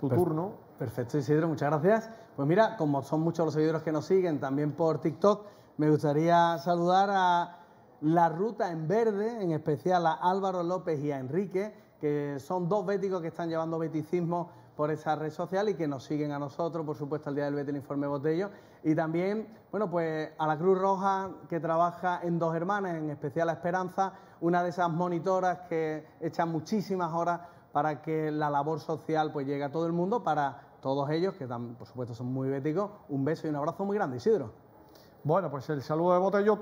tu turno. Perfecto, Isidro, muchas gracias. Pues mira, como son muchos los seguidores que nos siguen también por TikTok, me gustaría saludar a La Ruta en Verde, en especial a Álvaro López y a Enrique, que son dos béticos que están llevando veticismo... por esa red social y que nos siguen a nosotros, por supuesto, al día del Vete el informe Botello. Y también, bueno, pues a la Cruz Roja que trabaja en Dos Hermanas, en especial a Esperanza, una de esas monitoras que ...echan muchísimas horas para que la labor social pues llegue a todo el mundo, para todos ellos, que por supuesto son muy béticos, un beso y un abrazo muy grande, Isidro. Bueno, pues el saludo de Botello,